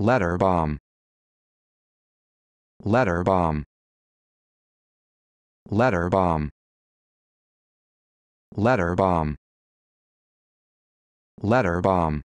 letter bomb letter bomb letter bomb letter bomb letter bomb